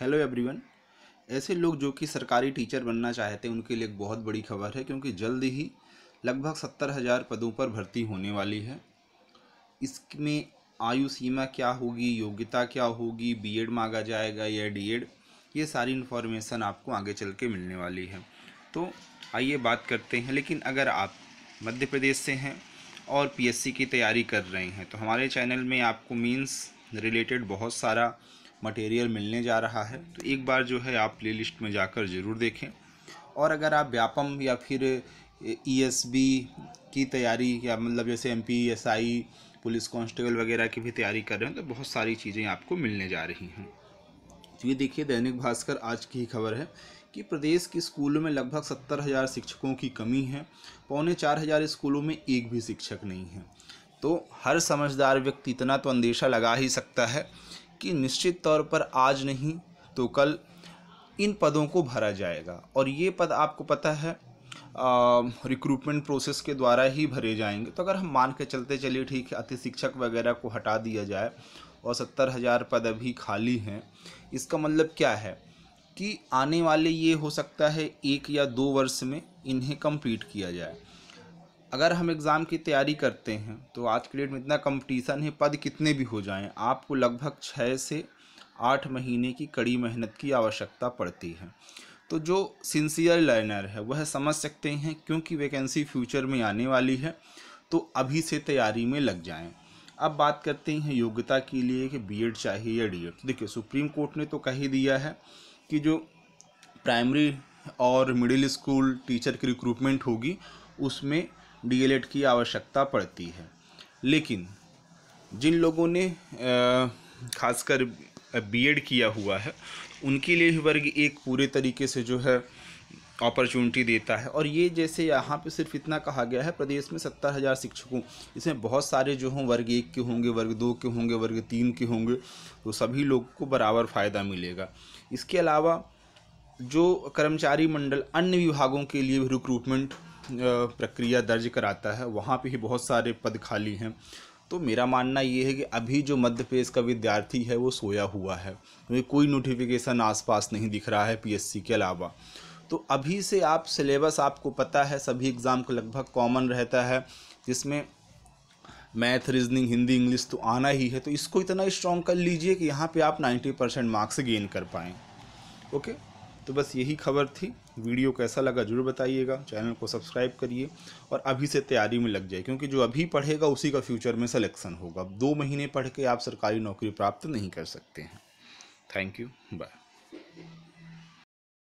hello everyone ऐसे लोग जो कि सरकारी टीचर बनना चाहते हैं उनके लिए एक बहुत बड़ी खबर है क्योंकि जल्द ही लगभग सत्तर हज़ार पदों पर भर्ती होने वाली है इसमें आयु सीमा क्या होगी योग्यता क्या होगी बीएड मांगा जाएगा या डीएड ये सारी इन्फॉर्मेशन आपको आगे चल के मिलने वाली है तो आइए बात करते हैं लेकिन अगर आप मध्य प्रदेश से हैं और पी की तैयारी कर रहे हैं तो हमारे चैनल में आपको मीन्स रिलेटेड बहुत सारा मटेरियल मिलने जा रहा है तो एक बार जो है आप लिस्ट में जाकर ज़रूर देखें और अगर आप व्यापम या फिर ई e की तैयारी या मतलब जैसे M P S I police constable वगैरह की भी तैयारी कर रहे हैं तो बहुत सारी चीज़ें आपको मिलने जा रही हैं तो ये देखिए दैनिक भास्कर आज की ही खबर है कि प्रदेश के स्कूलों में लगभग सत्तर हज़ार शिक्षकों की कमी है पौने चार हज़ार स्कूलों में एक भी शिक्षक नहीं है तो हर समझदार व्यक्ति इतना तो अंदेशा लगा ही सकता है कि निश्चित तौर पर आज नहीं तो कल इन पदों को भरा जाएगा और ये पद आपको पता है रिक्रूटमेंट प्रोसेस के द्वारा ही भरे जाएंगे तो अगर हम मान के चलते चलिए ठीक है अति शिक्षक वगैरह को हटा दिया जाए और सत्तर हज़ार पद अभी खाली हैं इसका मतलब क्या है कि आने वाले ये हो सकता है एक या दो वर्ष में इन्हें कंप्लीट किया जाए अगर हम एग्ज़ाम की तैयारी करते हैं तो आज के डेट में इतना कंपटीशन है पद कितने भी हो जाएं आपको लगभग छः से आठ महीने की कड़ी मेहनत की आवश्यकता पड़ती है तो जो सिंसियर लर्नर है वह समझ सकते हैं क्योंकि वैकेंसी फ्यूचर में आने वाली है तो अभी से तैयारी में लग जाएँ अब बात करते हैं योग्यता के लिए कि बी चाहिए या डी तो देखिए सुप्रीम कोर्ट ने तो कह ही दिया है कि जो प्राइमरी और मिडिल स्कूल टीचर की रिक्रूटमेंट होगी उसमें डीएलएड की आवश्यकता पड़ती है लेकिन जिन लोगों ने खासकर बीएड किया हुआ है उनके लिए भी वर्ग एक पूरे तरीके से जो है अपॉर्चुनिटी देता है और ये जैसे यहाँ पे सिर्फ इतना कहा गया है प्रदेश में सत्तर हज़ार शिक्षकों इसमें बहुत सारे जो हों वर्ग एक के होंगे वर्ग दो के होंगे वर्ग तीन के होंगे तो सभी लोग को बराबर फ़ायदा मिलेगा इसके अलावा जो कर्मचारी मंडल अन्य विभागों के लिए रिक्रूटमेंट प्रक्रिया दर्ज कराता है वहाँ पे ही बहुत सारे पद खाली हैं तो मेरा मानना ये है कि अभी जो मध्य प्रदेश का विद्यार्थी है वो सोया हुआ है तो कोई नोटिफिकेशन आसपास नहीं दिख रहा है पीएससी के अलावा तो अभी से आप सिलेबस आपको पता है सभी एग्ज़ाम का लगभग कॉमन रहता है जिसमें मैथ रीजनिंग हिंदी इंग्लिश तो आना ही है तो इसको इतना स्ट्रॉन्ग कर लीजिए कि यहाँ पर आप नाइन्टी परसेंट मार्क्स गेन कर पाएँ ओके तो बस यही खबर थी वीडियो कैसा लगा जरूर बताइएगा चैनल को सब्सक्राइब करिए और अभी से तैयारी में लग जाए क्योंकि जो अभी पढ़ेगा उसी का फ्यूचर में सिलेक्शन होगा दो महीने पढ़ के आप सरकारी नौकरी प्राप्त नहीं कर सकते हैं थैंक यू बाय